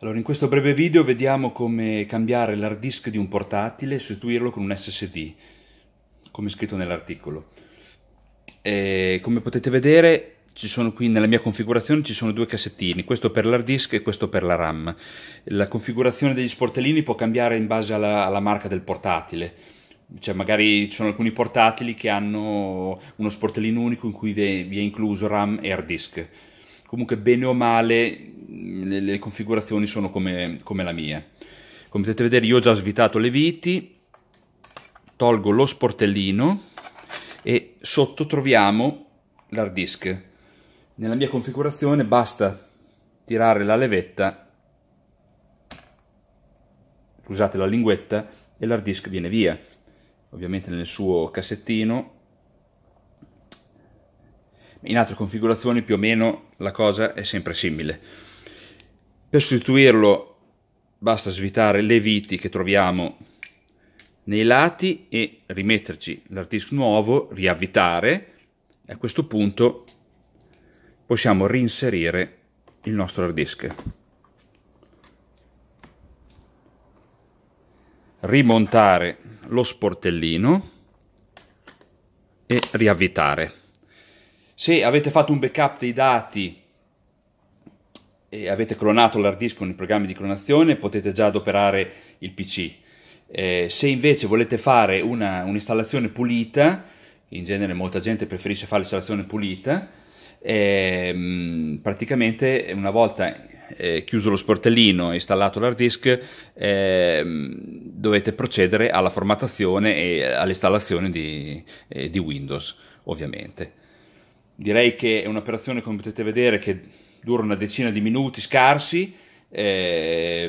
Allora, in questo breve video vediamo come cambiare l'hard disk di un portatile e sostituirlo con un SSD, come scritto nell'articolo. come potete vedere, qui, nella mia configurazione ci sono due cassettini, questo per l'hard disk e questo per la RAM. La configurazione degli sportellini può cambiare in base alla, alla marca del portatile. Cioè, magari ci sono alcuni portatili che hanno uno sportellino unico in cui vi è incluso RAM e hard disk. Comunque, bene o male, le configurazioni sono come, come la mia. Come potete vedere io ho già svitato le viti, tolgo lo sportellino e sotto troviamo l'hard disk. Nella mia configurazione basta tirare la levetta, scusate la linguetta, e l'hard disk viene via. Ovviamente nel suo cassettino. In altre configurazioni più o meno la cosa è sempre simile. Per sostituirlo basta svitare le viti che troviamo nei lati e rimetterci l'hard nuovo, riavvitare e a questo punto possiamo reinserire il nostro hard disk. Rimontare lo sportellino e riavvitare. Se avete fatto un backup dei dati e avete clonato l'hard disk con i programmi di clonazione, potete già adoperare il PC. Eh, se invece volete fare un'installazione pulita, in genere molta gente preferisce fare l'installazione pulita, eh, praticamente una volta eh, chiuso lo sportellino e installato l'hard disk, ehm, dovete procedere alla formattazione e all'installazione di, eh, di Windows, ovviamente. Direi che è un'operazione, come potete vedere, che dura una decina di minuti scarsi, eh,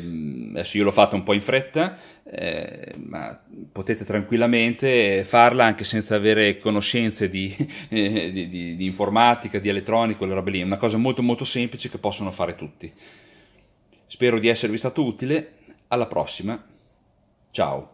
adesso io l'ho fatta un po' in fretta, eh, ma potete tranquillamente farla anche senza avere conoscenze di, eh, di, di, di informatica, di elettronico, le robe lì. È una cosa molto molto semplice che possono fare tutti. Spero di esservi stato utile. Alla prossima. Ciao.